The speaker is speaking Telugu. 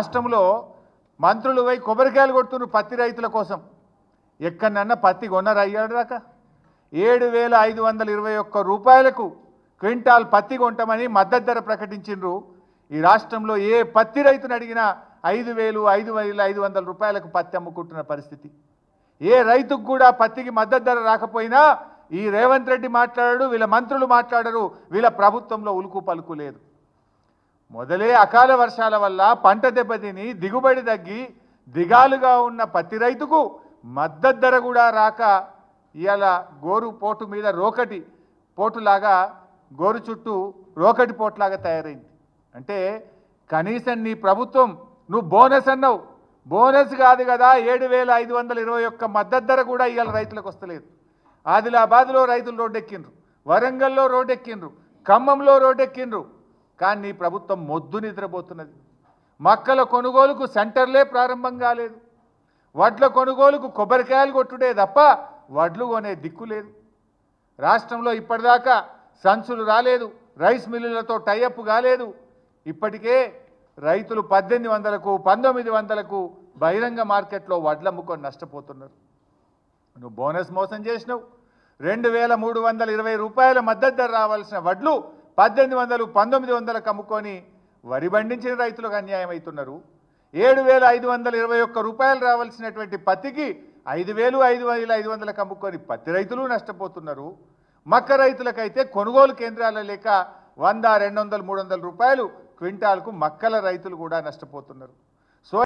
రాష్ట్రంలో మంత్రులు పోయి కొబ్బరికాయలు కొడుతున్నారు పత్తి రైతుల కోసం ఎక్కడన్నా పత్తి కొన్నారు అయ్యాడు దాకా ఏడు వేల ఐదు వందల ఇరవై ఒక్క రూపాయలకు క్వింటాల్ పత్తి కొంటామని మద్దతు ధర ప్రకటించిండ్రు ఈ రాష్ట్రంలో ఏ పత్తి రైతును అడిగినా ఐదు వేలు ఐదు వేల ఐదు వందల రూపాయలకు పత్తి అమ్ముకుంటున్న పరిస్థితి ఏ రైతుకు కూడా పత్తికి మద్దతు ధర రాకపోయినా ఈ రేవంత్ రెడ్డి మాట్లాడాడు వీళ్ళ మంత్రులు మాట్లాడరు వీళ్ళ ప్రభుత్వంలో ఉలుకు పలుకు లేదు మొదలే అకాల వర్షాల వల్ల పంట దెబ్బతిని దిగుబడి తగ్గి దిగాలుగా ఉన్న పత్తి రైతుకు మద్దతు ధర కూడా రాక ఇవాళ గోరు పోటు మీద రోకటి పోటులాగా గోరు చుట్టూ రోకటి పోట్లాగా తయారైంది అంటే కనీసం నీ ప్రభుత్వం నువ్వు బోనస్ అన్నావు బోనస్ కాదు కదా ఏడు వేల ఐదు వందల ఇరవై ఒక్క మద్దతు ధర కూడా ఇవాళ రైతులకు వస్తలేదు ఆదిలాబాద్లో రైతులు రోడ్డెక్కిండ్రు వరంగల్లో రోడ్డెక్కిండ్రు ఖమ్మంలో రోడ్డెక్కిండ్రు కానీ ప్రభుత్వం మొద్దు నిద్రపోతున్నది మక్కల కొనుగోలుకు సెంటర్లే ప్రారంభం కాలేదు వడ్ల కొనుగోలుకు కొబ్బరికాయలు కొట్టుడే తప్ప వడ్లు కొనే దిక్కు లేదు రాష్ట్రంలో ఇప్పటిదాకా సంచులు రాలేదు రైస్ మిల్లులతో టైఅప్ కాలేదు ఇప్పటికే రైతులు పద్దెనిమిది వందలకు పంతొమ్మిది వందలకు బహిరంగ మార్కెట్లో వడ్లమ్ముకొని నష్టపోతున్నారు నువ్వు బోనస్ మోసం చేసినావు రెండు వేల మూడు వందల ఇరవై రూపాయల మద్దతు ధర రావాల్సిన వడ్లు పద్దెనిమిది వందలు పంతొమ్మిది వందలకు అమ్ముకొని వరి పండించిన రైతులకు అన్యాయం అవుతున్నారు ఏడు వేల ఐదు వందల ఇరవై ఒక్క రూపాయలు రావాల్సినటువంటి పత్తికి ఐదు వేలు ఐదు వేల ఐదు వందలకు అమ్ముకొని పత్తి రైతులు నష్టపోతున్నారు మక్క రైతులకైతే కొనుగోలు కేంద్రాల లేక వంద రెండు వందలు మూడు వందల రూపాయలు క్వింటాల్కు మక్కల రైతులు కూడా నష్టపోతున్నారు